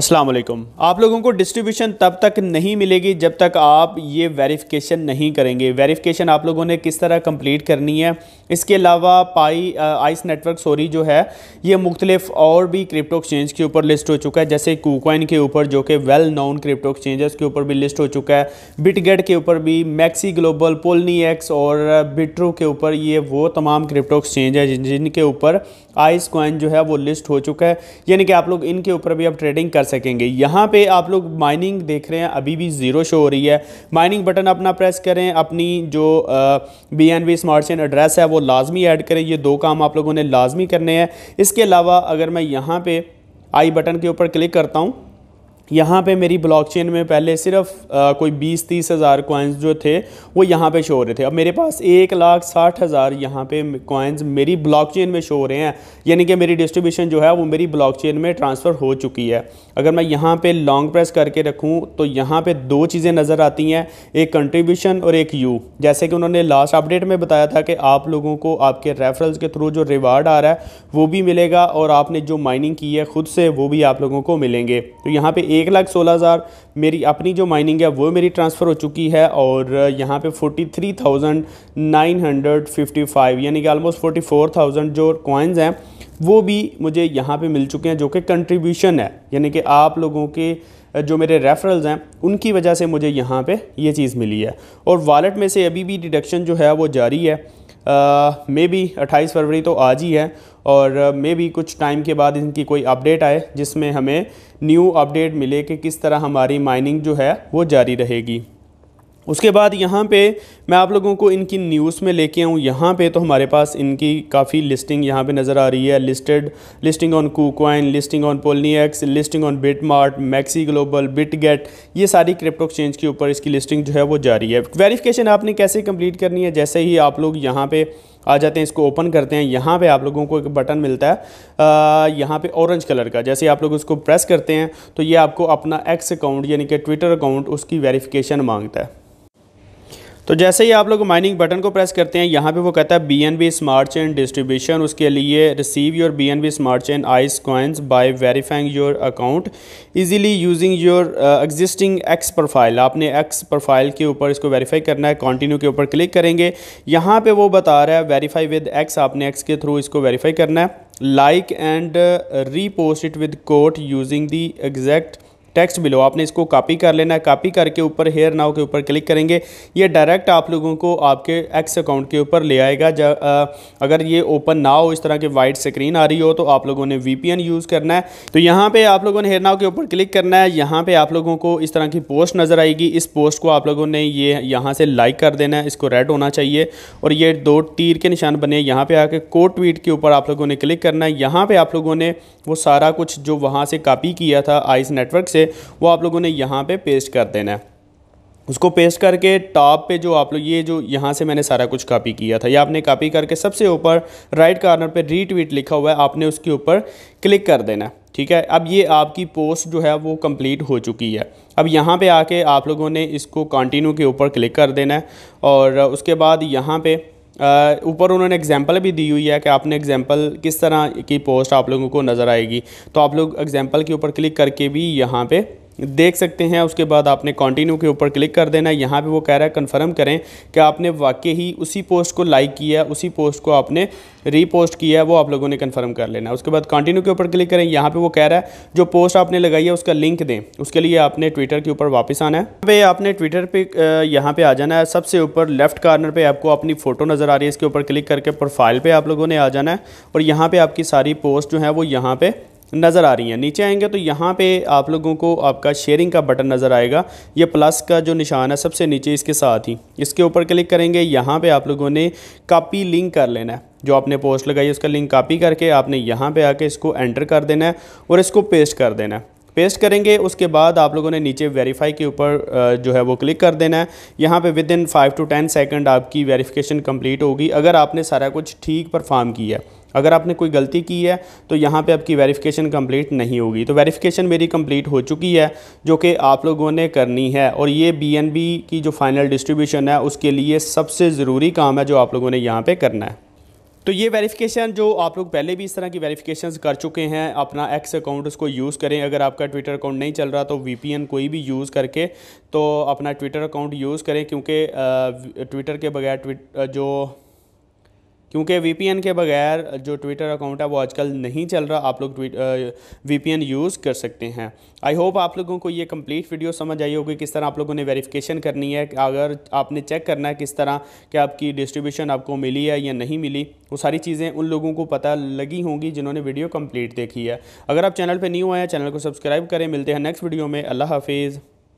असलकम आप लोगों को डिस्ट्रीब्यूशन तब तक नहीं मिलेगी जब तक आप ये वेरिफिकेशन नहीं करेंगे वेरिफिकेशन आप लोगों ने किस तरह कंप्लीट करनी है इसके अलावा पाई आइस नेटवर्क सॉरी जो है ये मुख्तलिफ और भी क्रिप्टो एक्सचेंज के ऊपर लिस्ट हो चुका है जैसे कोकॉइन के ऊपर जो कि वेल नोन क्रिप्टो एक्सचेंजर्स के ऊपर भी लिस्ट हो चुका है बिटगेट के ऊपर भी मैक्सी ग्लोबल पोलनी एक्स और बिट्रो के ऊपर ये वो तमाम क्रिप्टो एक्सचेंज है जिनके ऊपर आइस कॉइन जो है वो लिस्ट हो चुका है यानी कि आप लोग इनके ऊपर भी अब ट्रेडिंग कर सकेंगे यहाँ पे आप लोग माइनिंग देख रहे हैं अभी भी ज़ीरो शो हो रही है माइनिंग बटन अपना प्रेस करें अपनी जो B N B smart chain address है वो लाजमी ऐड करें ये दो काम आप लोगों ने लाजमी करने हैं इसके अलावा अगर मैं यहाँ पर आई बटन के ऊपर क्लिक करता हूँ यहाँ पे मेरी ब्लॉकचेन में पहले सिर्फ आ, कोई बीस तीस हज़ार कॉइन्स जो थे वो यहाँ पे शो हो रहे थे अब मेरे पास एक लाख साठ हज़ार यहाँ पे कॉइन्स मेरी ब्लॉकचेन में शो हो रहे हैं यानी कि मेरी डिस्ट्रीब्यूशन जो है वो मेरी ब्लॉकचेन में ट्रांसफ़र हो चुकी है अगर मैं यहाँ पे लॉन्ग प्रेस करके रखूँ तो यहाँ पर दो चीज़ें नज़र आती हैं एक कंट्रीब्यूशन और एक यू जैसे कि उन्होंने लास्ट अपडेट में बताया था कि आप लोगों को आपके रेफरल्स के थ्रू जो रिवार्ड आ रहा है वो भी मिलेगा और आपने जो माइनिंग की है ख़ुद से वो भी आप लोगों को मिलेंगे तो यहाँ पर एक लाख सोलह हज़ार मेरी अपनी जो माइनिंग है वो मेरी ट्रांसफ़र हो चुकी है और यहाँ पे forty three thousand nine hundred fifty five यानी कि आलमोस्ट फोर्टी फोर थाउजेंड जो कॉइन्स हैं वो भी मुझे यहाँ पे मिल चुके हैं जो कि कंट्रीब्यूशन है यानी कि आप लोगों के जो मेरे रेफरल्स हैं उनकी वजह से मुझे यहाँ पर ये चीज़ मिली है और वॉलेट में से अभी भी डिडक्शन जो है वो जारी है मे बी अट्ठाईस फरवरी तो आज ही है और मे बी कुछ टाइम के बाद इनकी कोई अपडेट आए जिसमें हमें न्यू अपडेट मिले कि किस तरह हमारी माइनिंग जो है वो जारी रहेगी उसके बाद यहाँ पे मैं आप लोगों को इनकी न्यूज़ में लेके आऊँ यहाँ पे तो हमारे पास इनकी काफ़ी लिस्टिंग यहाँ पे नज़र आ रही है listed listing on KuCoin listing on Poloniex listing on BitMart MEXC global Bitget ये सारी क्रिप्टो एक्सचेंज के ऊपर इसकी लिस्टिंग जो है वो जारी है वेरीफ़िकेशन आपने कैसे कंप्लीट करनी है जैसे ही आप लोग यहाँ पर आ जाते हैं इसको ओपन करते हैं यहाँ पे आप लोगों को एक बटन मिलता है यहाँ पे ऑरेंज कलर का जैसे आप लोग उसको प्रेस करते हैं तो ये आपको अपना एक्स अकाउंट यानी कि ट्विटर अकाउंट उसकी वेरिफिकेशन मांगता है तो जैसे ही आप लोग माइनिंग बटन को प्रेस करते हैं यहाँ पे वो कहता है B N B smart chain distribution उसके लिए receive your B N B smart chain ice coins by verifying your account easily using your existing X profile आपने एक्स प्रोफाइल के ऊपर इसको वेरीफाई करना है कॉन्टिन्यू के ऊपर क्लिक करेंगे यहाँ पर वो बता रहा है वेरीफाई विद एक्स आपने एक्स के थ्रू इसको वेरीफाई करना है like and repost it with quote using the exact text below आपने इसको कॉपी कर लेना है कॉपी करके ऊपर हेयर नाव के ऊपर क्लिक करेंगे ये डायरेक्ट आप लोगों को आपके एक्स अकाउंट के ऊपर ले आएगा जब अगर ये ओपन ना हो इस तरह की वाइट स्क्रीन आ रही हो तो आप लोगों ने वी यूज़ करना है तो यहाँ पर आप लोगों ने हेयर नाव के ऊपर क्लिक करना है यहाँ पर आप लोगों को इस तरह की पोस्ट नज़र आएगी इस पोस्ट को आप लोगों ने ये यहाँ से लाइक कर देना है इसको रेड होना चाहिए और ये दो तीर के निशान बने यहाँ पे आके को ट्वीट के ऊपर आप लोगों ने क्लिक करना है यहाँ पर आप लोगों ने वो सारा कुछ जो वहाँ से कॉपी किया था आइस नेटवर्क से वो आप लोगों ने यहाँ पे पेस्ट कर देना है उसको पेस्ट करके टॉप पे जो आप लोग ये जो यहाँ से मैंने सारा कुछ कॉपी किया था ये आपने कॉपी करके सबसे ऊपर राइट कार्नर पे रीट्वीट लिखा हुआ है आपने उसके ऊपर क्लिक कर देना ठीक है अब ये आपकी पोस्ट जो है वो कंप्लीट हो चुकी है अब यहाँ पे आके आप लोगों ने इसको कंटिन्यू के ऊपर क्लिक कर देना है और उसके बाद यहाँ पे ऊपर उन्होंने एग्जांपल भी दी हुई है कि आपने एग्जांपल किस तरह की पोस्ट आप लोगों को नज़र आएगी तो आप लोग एग्जांपल के ऊपर क्लिक करके भी यहाँ पे देख सकते हैं उसके बाद आपने कंटिन्यू के ऊपर क्लिक कर देना है यहाँ पर वो कह रहा है कन्फर्म करें कि आपने वाकई ही उसी पोस्ट को लाइक किया उसी पोस्ट को आपने रीपोस्ट किया है वो आप लोगों ने कन्फर्म कर लेना उसके बाद कंटिन्यू के ऊपर क्लिक करें यहाँ पर वो कह रहा है जो पोस्ट आपने लगाई है उसका लिंक दें उसके लिए आपने ट्विटर के ऊपर वापस आना है पे आपने ट्विटर पे यहाँ पे आ जाना है सबसे ऊपर लेफ्ट कार्नर पे आपको अपनी फ़ोटो नज़र आ रही है इसके ऊपर क्लिक करके प्रोफाइल पर आप लोगों ने आ जाना है और यहाँ पर आपकी सारी पोस्ट जो है वो यहाँ पर नज़र आ रही हैं नीचे आएंगे तो यहाँ पे आप लोगों को आपका शेयरिंग का बटन नज़र आएगा ये प्लस का जो निशान है सबसे नीचे इसके साथ ही इसके ऊपर क्लिक करेंगे यहाँ पे आप लोगों ने कॉपी लिंक कर लेना है जो आपने पोस्ट लगाई उसका लिंक कॉपी करके आपने यहाँ पे आके इसको एंटर कर देना है और इसको पेस्ट कर देना है पेस्ट करेंगे उसके बाद आप लोगों ने नीचे वेरीफाई के ऊपर जो है वो क्लिक कर देना है यहाँ पे within five to ten second आपकी वेरीफिकेशन कंप्लीट होगी अगर आपने सारा कुछ ठीक परफॉर्म किया है अगर आपने कोई गलती की है तो यहाँ पे आपकी वेरिफिकेशन कंप्लीट नहीं होगी तो वेरिफिकेशन मेरी कंप्लीट हो चुकी है जो कि आप लोगों ने करनी है और ये बी की जो फाइनल डिस्ट्रीब्यूशन है उसके लिए सबसे ज़रूरी काम है जो आप लोगों ने यहाँ पर करना है तो ये वेरिफिकेशन जो आप लोग पहले भी इस तरह की वेरिफिकेशंस कर चुके हैं अपना एक्स अकाउंट उसको यूज़ करें अगर आपका ट्विटर अकाउंट नहीं चल रहा तो वीपीएन कोई भी यूज़ करके तो अपना ट्विटर अकाउंट यूज़ करें क्योंकि ट्विटर के बगैर ट्विट जो क्योंकि वीपीएन के बगैर जो ट्विटर अकाउंट है वो आजकल नहीं चल रहा आप लोग ट्वीट वीपीएन यूज़ कर सकते हैं आई होप आप लोगों को ये कंप्लीट वीडियो समझ आई होगी किस तरह आप लोगों ने वेरिफिकेशन करनी है अगर आपने चेक करना है किस तरह कि आपकी डिस्ट्रीब्यूशन आपको मिली है या नहीं मिली वो सारी चीज़ें उन लोगों को पता लगी होंगी जिन्होंने वीडियो कम्प्लीट देखी है अगर आप चैनल पर न्यू आए चैनल को सब्सक्राइब करें मिलते हैं नेक्स्ट वीडियो में अल्लाह हाफिज़